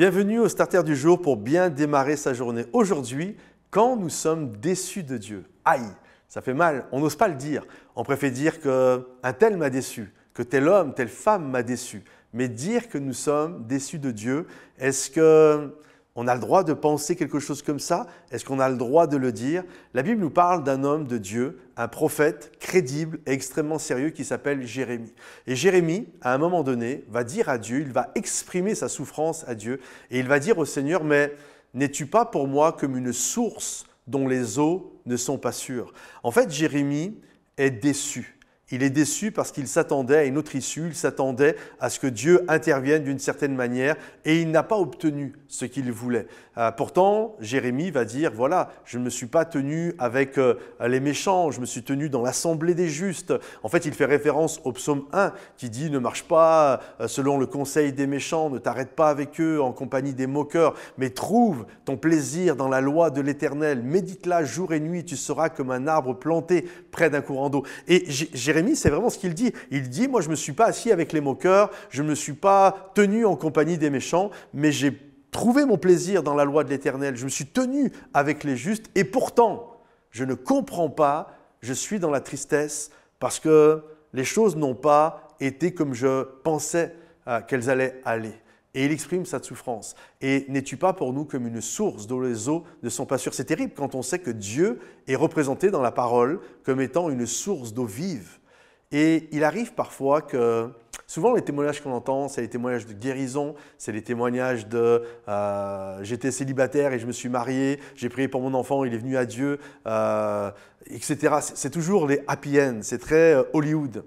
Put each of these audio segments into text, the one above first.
Bienvenue au Starter du jour pour bien démarrer sa journée. Aujourd'hui, quand nous sommes déçus de Dieu. Aïe, ça fait mal, on n'ose pas le dire. On préfère dire que un tel m'a déçu, que tel homme, telle femme m'a déçu. Mais dire que nous sommes déçus de Dieu, est-ce que on a le droit de penser quelque chose comme ça Est-ce qu'on a le droit de le dire La Bible nous parle d'un homme de Dieu, un prophète crédible et extrêmement sérieux qui s'appelle Jérémie. Et Jérémie, à un moment donné, va dire à Dieu, il va exprimer sa souffrance à Dieu, et il va dire au Seigneur, mais n'es-tu pas pour moi comme une source dont les eaux ne sont pas sûres En fait, Jérémie est déçu. Il est déçu parce qu'il s'attendait à une autre issue, il s'attendait à ce que Dieu intervienne d'une certaine manière et il n'a pas obtenu ce qu'il voulait. Euh, pourtant, Jérémie va dire, voilà, je ne me suis pas tenu avec euh, les méchants, je me suis tenu dans l'assemblée des justes. En fait, il fait référence au psaume 1 qui dit, ne marche pas euh, selon le conseil des méchants, ne t'arrête pas avec eux en compagnie des moqueurs, mais trouve ton plaisir dans la loi de l'Éternel, médite-la jour et nuit, tu seras comme un arbre planté près d'un courant d'eau. Et Jérémie c'est vraiment ce qu'il dit. Il dit, moi je ne me suis pas assis avec les moqueurs, je ne me suis pas tenu en compagnie des méchants, mais j'ai trouvé mon plaisir dans la loi de l'Éternel, je me suis tenu avec les justes, et pourtant, je ne comprends pas, je suis dans la tristesse, parce que les choses n'ont pas été comme je pensais euh, qu'elles allaient aller. Et il exprime sa souffrance. Et n'es-tu pas pour nous comme une source dont les eaux ne sont pas sûres C'est terrible quand on sait que Dieu est représenté dans la parole comme étant une source d'eau vive. Et il arrive parfois que Souvent, les témoignages qu'on entend, c'est les témoignages de guérison, c'est les témoignages de euh, j'étais célibataire et je me suis marié, j'ai prié pour mon enfant, il est venu à Dieu, euh, etc. C'est toujours les happy ends, c'est très euh, Hollywood.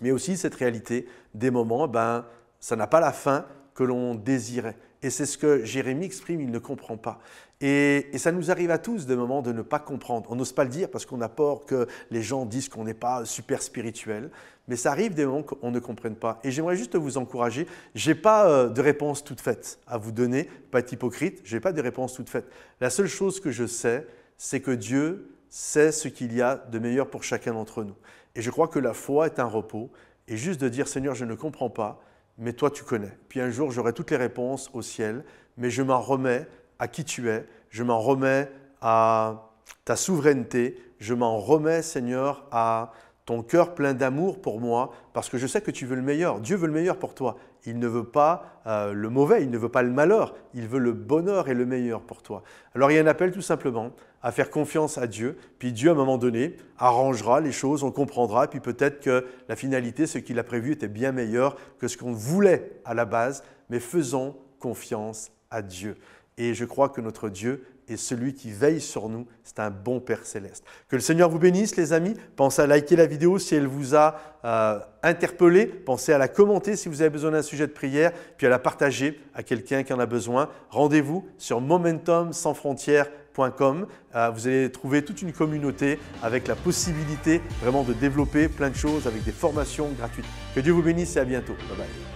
Mais aussi cette réalité des moments, ben, ça n'a pas la fin que l'on désirait. Et c'est ce que Jérémie exprime, il ne comprend pas. Et, ça nous arrive à tous des moments de ne pas comprendre. On n'ose pas le dire parce qu'on a peur que les gens disent qu'on n'est pas super spirituel. Mais ça arrive des moments qu'on ne comprenne pas. Et j'aimerais juste vous encourager. Je n'ai pas euh, de réponse toute faite à vous donner. Pas d'hypocrite, hypocrite, je n'ai pas de réponse toute faite. La seule chose que je sais, c'est que Dieu sait ce qu'il y a de meilleur pour chacun d'entre nous. Et je crois que la foi est un repos. Et juste de dire Seigneur, je ne comprends pas, mais toi tu connais. Puis un jour j'aurai toutes les réponses au ciel, mais je m'en remets à qui tu es, je m'en remets à ta souveraineté, je m'en remets Seigneur à ton cœur plein d'amour pour moi, parce que je sais que tu veux le meilleur. Dieu veut le meilleur pour toi. Il ne veut pas euh, le mauvais, il ne veut pas le malheur, il veut le bonheur et le meilleur pour toi. Alors il y a un appel tout simplement à faire confiance à Dieu, puis Dieu à un moment donné arrangera les choses, on comprendra, puis peut-être que la finalité, ce qu'il a prévu était bien meilleur que ce qu'on voulait à la base, mais faisons confiance à Dieu. Et je crois que notre Dieu et celui qui veille sur nous, c'est un bon Père céleste. Que le Seigneur vous bénisse les amis. Pensez à liker la vidéo si elle vous a euh, interpellé. Pensez à la commenter si vous avez besoin d'un sujet de prière, puis à la partager à quelqu'un qui en a besoin. Rendez-vous sur momentumsansfrontières.com. Euh, vous allez trouver toute une communauté avec la possibilité vraiment de développer plein de choses avec des formations gratuites. Que Dieu vous bénisse et à bientôt. Bye bye.